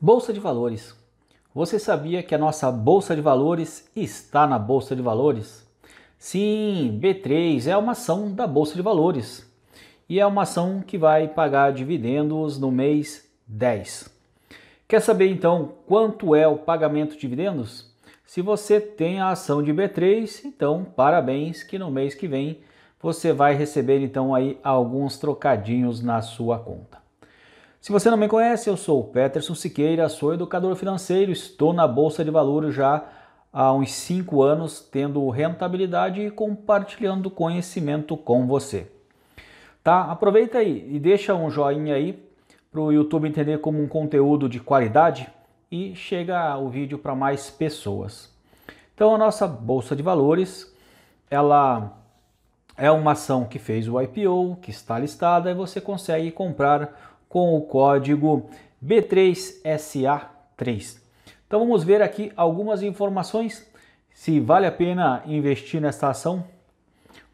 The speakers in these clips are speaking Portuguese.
Bolsa de Valores. Você sabia que a nossa Bolsa de Valores está na Bolsa de Valores? Sim, B3 é uma ação da Bolsa de Valores e é uma ação que vai pagar dividendos no mês 10. Quer saber então quanto é o pagamento de dividendos? Se você tem a ação de B3, então parabéns que no mês que vem você vai receber então aí alguns trocadinhos na sua conta. Se você não me conhece, eu sou o Peterson Siqueira, sou educador financeiro, estou na Bolsa de Valores já há uns 5 anos, tendo rentabilidade e compartilhando conhecimento com você. Tá? Aproveita aí e deixa um joinha aí para o YouTube entender como um conteúdo de qualidade e chega o vídeo para mais pessoas. Então a nossa Bolsa de Valores, ela é uma ação que fez o IPO, que está listada e você consegue comprar com o código B3SA3. Então vamos ver aqui algumas informações se vale a pena investir nesta ação.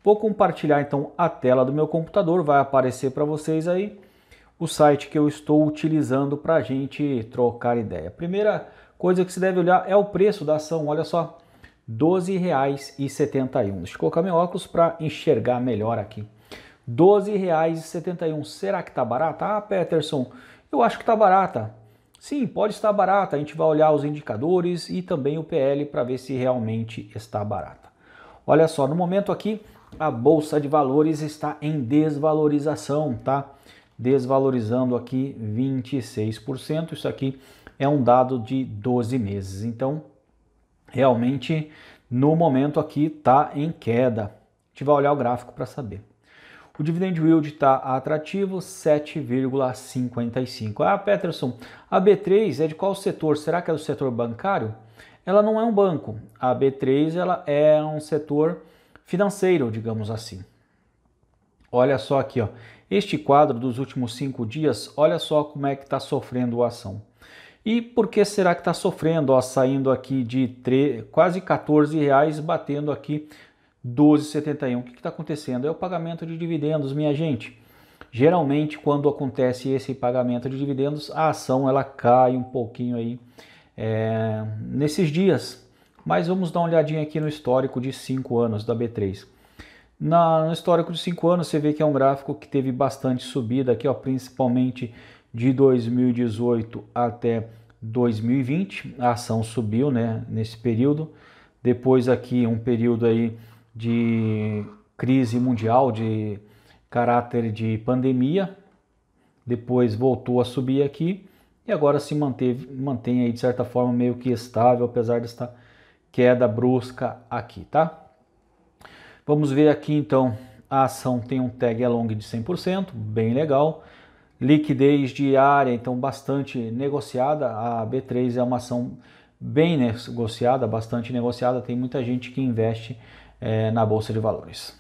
Vou compartilhar então a tela do meu computador, vai aparecer para vocês aí o site que eu estou utilizando para a gente trocar ideia. Primeira coisa que se deve olhar é o preço da ação, olha só, R$ Deixa eu colocar meu óculos para enxergar melhor aqui. R$12,71. Será que tá barata? Ah, Peterson, eu acho que tá barata. Sim, pode estar barata. A gente vai olhar os indicadores e também o PL para ver se realmente está barata. Olha só, no momento aqui a bolsa de valores está em desvalorização, tá? Desvalorizando aqui 26%. Isso aqui é um dado de 12 meses. Então, realmente no momento aqui está em queda. A gente vai olhar o gráfico para saber. O dividend yield está atrativo, 7,55. Ah, Peterson, a B3 é de qual setor? Será que é do setor bancário? Ela não é um banco. A B3 ela é um setor financeiro, digamos assim. Olha só aqui, ó. Este quadro dos últimos cinco dias, olha só como é que está sofrendo a ação. E por que será que está sofrendo? Ó, saindo aqui de quase 14 reais, batendo aqui 12,71. O que está acontecendo? É o pagamento de dividendos, minha gente. Geralmente, quando acontece esse pagamento de dividendos, a ação ela cai um pouquinho aí é, nesses dias. Mas vamos dar uma olhadinha aqui no histórico de 5 anos da B3. Na, no histórico de 5 anos, você vê que é um gráfico que teve bastante subida aqui, ó, principalmente de 2018 até 2020. A ação subiu né, nesse período. Depois aqui um período aí de crise mundial, de caráter de pandemia, depois voltou a subir aqui e agora se manteve, mantém aí de certa forma meio que estável, apesar desta queda brusca aqui, tá? Vamos ver aqui então, a ação tem um tag along de 100%, bem legal. Liquidez diária, então bastante negociada, a B3 é uma ação bem negociada, bastante negociada, tem muita gente que investe é, na Bolsa de Valores.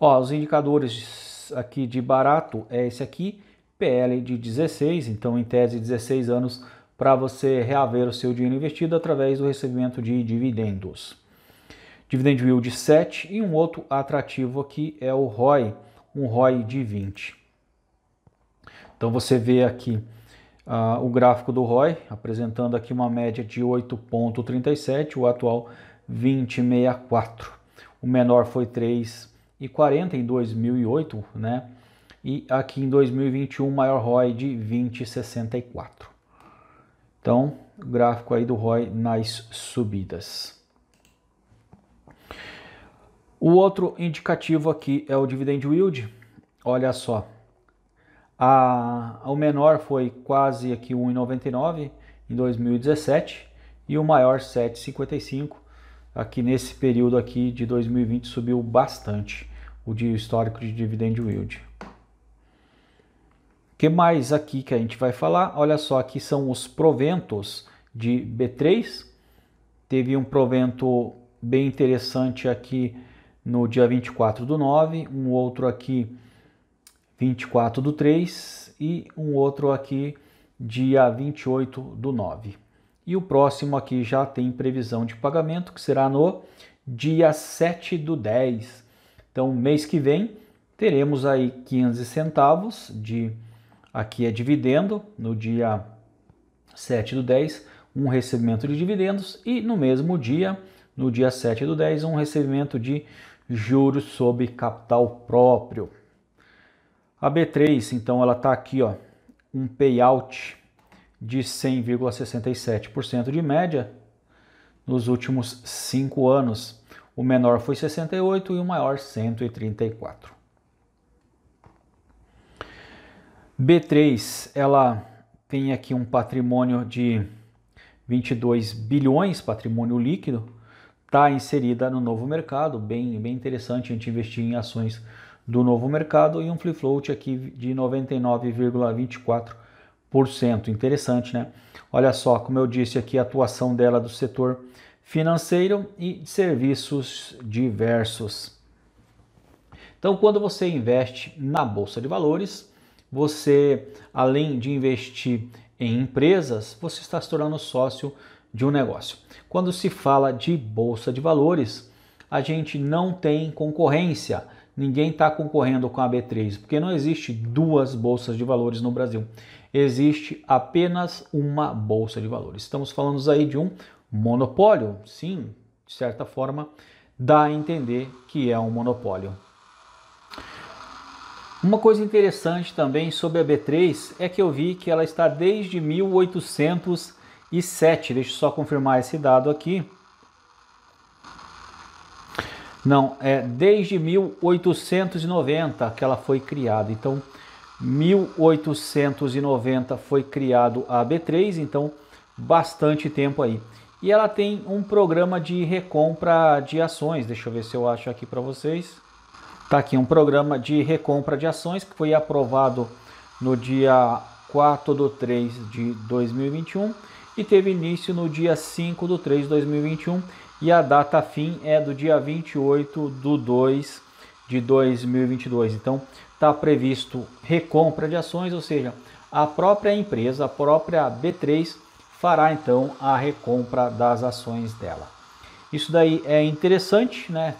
Ó, os indicadores aqui de barato é esse aqui, PL de 16, então em tese 16 anos para você reaver o seu dinheiro investido através do recebimento de dividendos. Dividend yield de 7 e um outro atrativo aqui é o ROI, um ROI de 20. Então você vê aqui uh, o gráfico do ROI apresentando aqui uma média de 8.37, o atual 2064. O menor foi 3,40 em 2008, né? E aqui em 2021, maior ROI de 2064. Então, gráfico aí do ROI nas subidas. O outro indicativo aqui é o dividend yield. Olha só. A, o menor foi quase aqui 1,99 em 2017 e o maior 7,55 aqui nesse período aqui de 2020 subiu bastante o de histórico de dividend yield. O que mais aqui que a gente vai falar? Olha só, aqui são os proventos de B3. Teve um provento bem interessante aqui no dia 24 do 9, um outro aqui 24 do 3 e um outro aqui dia 28 do 9. E o próximo aqui já tem previsão de pagamento, que será no dia 7 do 10. Então, mês que vem, teremos aí 15 centavos de aqui é dividendo no dia 7 do 10, um recebimento de dividendos e no mesmo dia, no dia 7 do 10, um recebimento de juros sobre capital próprio. A B3, então ela está aqui, ó, um payout de 100,67% de média nos últimos cinco anos. O menor foi 68 e o maior 134. B3, ela tem aqui um patrimônio de 22 bilhões, patrimônio líquido, está inserida no novo mercado, bem, bem interessante a gente investir em ações do novo mercado e um free float aqui de 99,24 Interessante, né? Olha só, como eu disse aqui, a atuação dela do setor financeiro e serviços diversos. Então, quando você investe na bolsa de valores, você, além de investir em empresas, você está se tornando sócio de um negócio. Quando se fala de bolsa de valores, a gente não tem concorrência. Ninguém está concorrendo com a B3, porque não existe duas bolsas de valores no Brasil existe apenas uma bolsa de valores. Estamos falando aí de um monopólio, sim, de certa forma, dá a entender que é um monopólio. Uma coisa interessante também sobre a B3 é que eu vi que ela está desde 1807. Deixa eu só confirmar esse dado aqui. Não, é desde 1890 que ela foi criada. Então, 1890 foi criado a B3, então bastante tempo aí. E ela tem um programa de recompra de ações. Deixa eu ver se eu acho aqui para vocês. Tá aqui um programa de recompra de ações que foi aprovado no dia 4 do 3 de 2021 e teve início no dia 5 do 3 de 2021 e a data fim é do dia 28 do 2 de 2022. Então, está previsto recompra de ações, ou seja, a própria empresa, a própria B3, fará então a recompra das ações dela. Isso daí é interessante, né?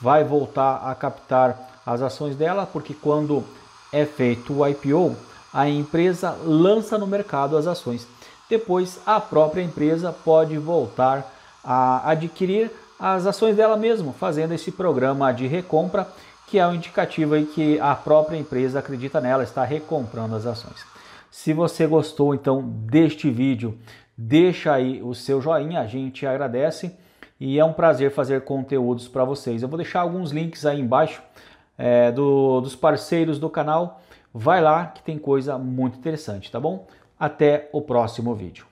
Vai voltar a captar as ações dela, porque quando é feito o IPO, a empresa lança no mercado as ações. Depois, a própria empresa pode voltar a adquirir as ações dela mesma, fazendo esse programa de recompra que é um indicativo aí que a própria empresa acredita nela, está recomprando as ações. Se você gostou então deste vídeo, deixa aí o seu joinha, a gente agradece e é um prazer fazer conteúdos para vocês. Eu vou deixar alguns links aí embaixo é, do, dos parceiros do canal. Vai lá que tem coisa muito interessante, tá bom? Até o próximo vídeo.